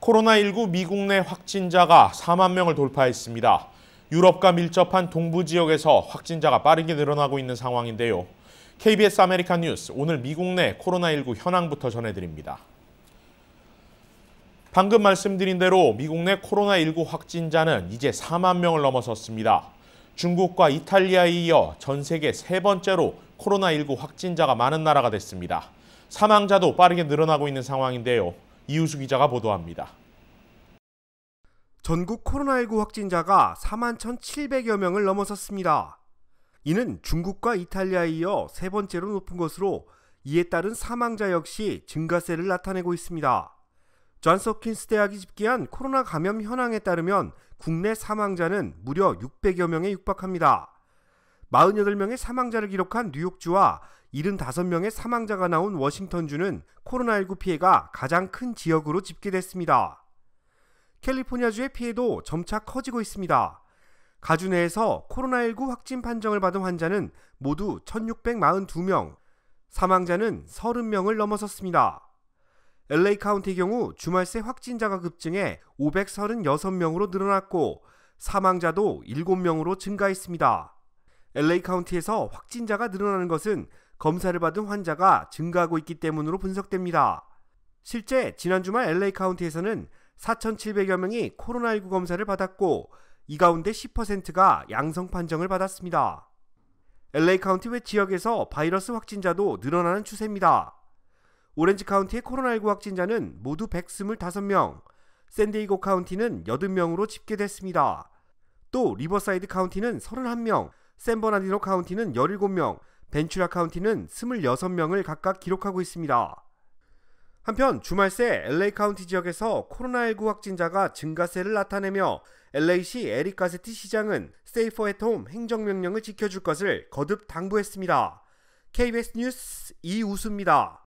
코로나19 미국 내 확진자가 4만 명을 돌파했습니다. 유럽과 밀접한 동부 지역에서 확진자가 빠르게 늘어나고 있는 상황인데요. KBS 아메리칸 뉴스 오늘 미국 내 코로나19 현황부터 전해드립니다. 방금 말씀드린 대로 미국 내 코로나19 확진자는 이제 4만 명을 넘어섰습니다. 중국과 이탈리아에 이어 전 세계 세 번째로 코로나19 확진자가 많은 나라가 됐습니다. 사망자도 빠르게 늘어나고 있는 상황인데요. 이우수 기자가 보도합니다. 전국 코로나19 확진자가 4만 1,700여 명을 넘어섰습니다. 이는 중국과 이탈리아에 이어 세 번째로 높은 것으로 이에 따른 사망자 역시 증가세를 나타내고 있습니다. 존스홉킨스 대학이 집계한 코로나 감염 현황에 따르면 국내 사망자는 무려 600여 명에 육박합니다. 48명의 사망자를 기록한 뉴욕주와 75명의 사망자가 나온 워싱턴주는 코로나19 피해가 가장 큰 지역으로 집계됐습니다. 캘리포니아주의 피해도 점차 커지고 있습니다. 가주 내에서 코로나19 확진 판정을 받은 환자는 모두 1,642명, 사망자는 30명을 넘어섰습니다. LA 카운티의 경우 주말새 확진자가 급증해 536명으로 늘어났고 사망자도 7명으로 증가했습니다. LA 카운티에서 확진자가 늘어나는 것은 검사를 받은 환자가 증가하고 있기 때문으로 분석됩니다. 실제 지난 주말 LA 카운티에서는 4,700여 명이 코로나19 검사를 받았고 이 가운데 10%가 양성 판정을 받았습니다. LA 카운티 외 지역에서 바이러스 확진자도 늘어나는 추세입니다. 오렌지 카운티의 코로나19 확진자는 모두 125명, 샌디에이고 카운티는 80명으로 집계됐습니다. 또 리버사이드 카운티는 31명, 샌버나디노 카운티는 17명, 벤츄라 카운티는 26명을 각각 기록하고 있습니다. 한편 주말 새 LA 카운티 지역에서 코로나19 확진자가 증가세를 나타내며 LA시 에릭 가세티 시장은 세이퍼 앳홈 행정명령을 지켜줄 것을 거듭 당부했습니다. KBS 뉴스 이우수입니다.